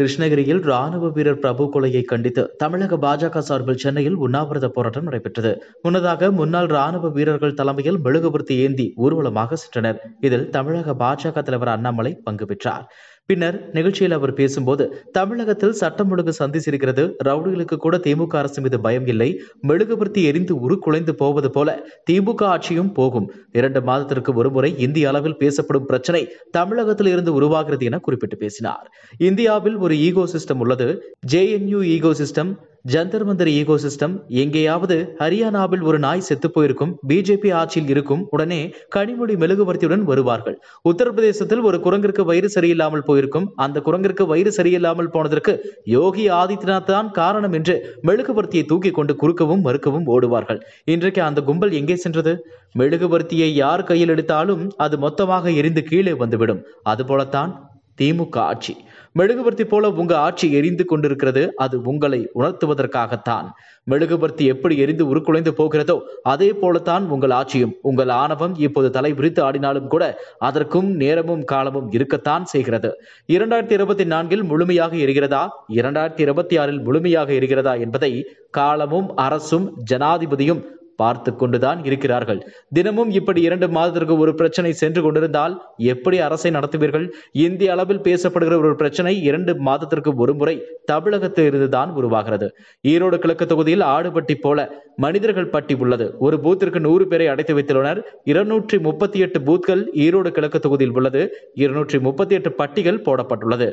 கிருஷ்ணகிரியில் ராணுவ வீரர் பிரபு கொலையை கண்டித்து தமிழக பாஜக சார்பில் சென்னையில் உண்ணாவிரத போராட்டம் நடைபெற்றது முன்னதாக முன்னாள் ராணுவ வீரர்கள் தலைமையில் மெழுகுபுரத்தி ஏந்தி ஊர்வலமாக சென்றனர் இதில் தமிழக பாஜக தலைவர் அண்ணாமலை பங்கு பெற்றார் பின்னர் நிகழ்ச்சியில் அவர் பேசும்போது தமிழகத்தில் சட்டம் ஒழுங்கு சந்திச்சிருக்கிறது ரவுடிகளுக்கு கூட திமுக அரசு மீது பயம் இல்லை மெழுகுபடுத்தி எரிந்து உருக்குலைந்து போவது போல திமுக ஆட்சியும் போகும் இரண்டு மாதத்திற்கு ஒருமுறை இந்திய அளவில் பேசப்படும் பிரச்சனை தமிழகத்தில் இருந்து உருவாகிறது என குறிப்பிட்டு பேசினார் இந்தியாவில் ஒரு ஈகோ சிஸ்டம் உள்ளது JNU ecosystem Jantar Mantar ecosystem எங்கேயாவது ஹரியானாவில் ஒரு நாய் செத்து போயிருக்கும் பிஜேபி ஆட்சியில் இருக்கும் உடனே கனிமொழி மெழுகுவர்த்தியுடன் வருவார்கள் உத்தரப்பிரதேசத்தில் ஒரு குரங்கிற்கு வயிறு சரியில்லாமல் போயிருக்கும் அந்த குரங்கிற்கு வயிறு சரியில்லாமல் போனதற்கு யோகி ஆதித்யநாத் தான் காரணம் என்று மெழுகுவர்த்தியை தூக்கி கொண்டு குறுக்கவும் மறுக்கவும் ஓடுவார்கள் இன்றைக்கு அந்த கும்பல் எங்கே சென்றது மெழுகுவர்த்தியை யார் கையில் எடுத்தாலும் அது மொத்தமாக எரிந்து கீழே வந்துவிடும் அதுபோலத்தான் திமுக ஆட்சி மெழுகுபர்த்தி போல உங்க ஆட்சி எரிந்து கொண்டிருக்கிறது அது உங்களை உணர்த்துவதற்காகத்தான் மெழுகுபர்த்தி எப்படி எரிந்து உருக்குலைந்து போகிறதோ அதே போலத்தான் உங்கள் ஆட்சியும் உங்கள் ஆணவம் இப்போது தலை விரித்து ஆடினாலும் கூட அதற்கும் நேரமும் காலமும் இருக்கத்தான் செய்கிறது இரண்டாயிரத்தி இருபத்தி நான்கில் முழுமையாக எரிகிறதா இரண்டாயிரத்தி இருபத்தி ஆறில் முழுமையாக எரிகிறதா என்பதை காலமும் அரசும் ஜனாதிபதியும் பார்த்து கொண்டுதான் இருக்கிறார்கள் தினமும் இப்படி இரண்டு மாதத்திற்கு ஒரு பிரச்சனை சென்று கொண்டிருந்தால் எப்படி அரசை நடத்துவீர்கள் இந்திய அளவில் பேசப்படுகிற ஒரு பிரச்சனை இரண்டு மாதத்திற்கு ஒரு முறை தமிழகத்தில் இருந்துதான் உருவாகிறது ஈரோடு கிழக்கு தொகுதியில் ஆடுபட்டி போல மனிதர்கள் பட்டி உள்ளது ஒரு பூத்திற்கு நூறு பேரை அடைத்து வைத்துள்ளனர் இருநூற்றி முப்பத்தி எட்டு பூத்கள் ஈரோடு கிழக்கு தொகுதியில் உள்ளது இருநூற்றி முப்பத்தி எட்டு பட்டிகள் போடப்பட்டுள்ளது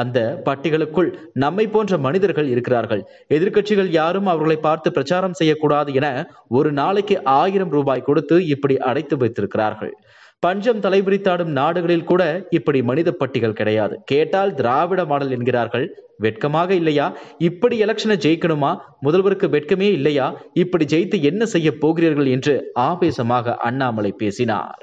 அந்த பட்டிகளுக்குள் நம்மை போன்ற மனிதர்கள் இருக்கிறார்கள் எதிர்கட்சிகள் யாரும் அவர்களை பார்த்து பிரச்சாரம் செய்யக்கூடாது என ஒரு நாளைக்கு ஆயிரம் ரூபாய் கொடுத்து இப்படி அடைத்து வைத்திருக்கிறார்கள் பஞ்சம் தலைவிரித்தாடும் நாடுகளில் கூட இப்படி மனித பட்டிகள் கிடையாது கேட்டால் திராவிட மாடல் என்கிறார்கள் வெட்கமாக இல்லையா இப்படி எலெக்ஷனை ஜெயிக்கணுமா முதல்வருக்கு வெட்கமே இல்லையா இப்படி ஜெயித்து என்ன செய்ய போகிறீர்கள் என்று ஆவேசமாக அண்ணாமலை பேசினார்